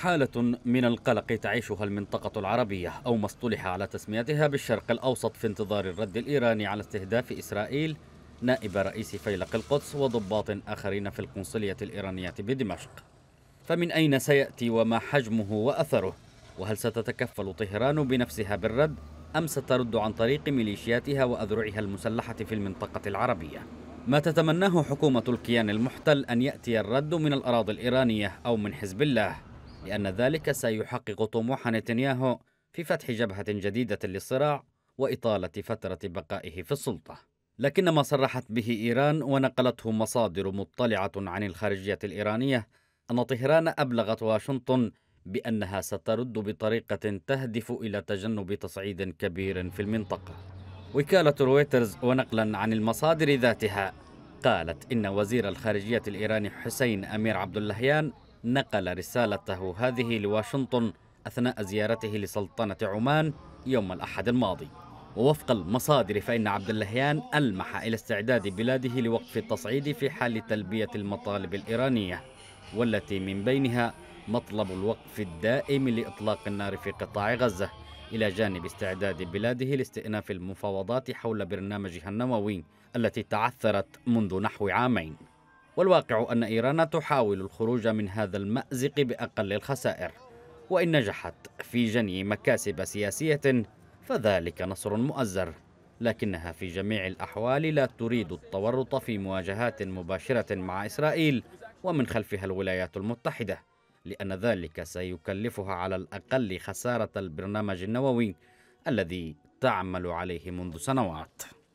حالة من القلق تعيشها المنطقة العربية أو ما اصطلح على تسميتها بالشرق الأوسط في انتظار الرد الإيراني على استهداف إسرائيل نائب رئيس فيلق القدس وضباط آخرين في القنصلية الإيرانية بدمشق فمن أين سيأتي وما حجمه وأثره؟ وهل ستتكفل طهران بنفسها بالرد أم سترد عن طريق ميليشياتها وأذرعها المسلحة في المنطقة العربية؟ ما تتمناه حكومة الكيان المحتل أن يأتي الرد من الأراضي الإيرانية أو من حزب الله لأن ذلك سيحقق طموح نتنياهو في فتح جبهة جديدة للصراع وإطالة فترة بقائه في السلطة لكن ما صرحت به إيران ونقلته مصادر مطلعة عن الخارجية الإيرانية أن طهران أبلغت واشنطن بأنها سترد بطريقة تهدف إلى تجنب تصعيد كبير في المنطقة وكالة رويترز ونقلا عن المصادر ذاتها قالت إن وزير الخارجية الإيراني حسين أمير عبد اللهيان نقل رسالته هذه لواشنطن أثناء زيارته لسلطنة عمان يوم الأحد الماضي ووفق المصادر فإن عبد اللهيان ألمح إلى استعداد بلاده لوقف التصعيد في حال تلبية المطالب الإيرانية والتي من بينها مطلب الوقف الدائم لإطلاق النار في قطاع غزة إلى جانب استعداد بلاده لاستئناف المفاوضات حول برنامجها النووي التي تعثرت منذ نحو عامين والواقع أن إيران تحاول الخروج من هذا المأزق بأقل الخسائر وإن نجحت في جني مكاسب سياسية فذلك نصر مؤزر لكنها في جميع الأحوال لا تريد التورط في مواجهات مباشرة مع إسرائيل ومن خلفها الولايات المتحدة لأن ذلك سيكلفها على الأقل خسارة البرنامج النووي الذي تعمل عليه منذ سنوات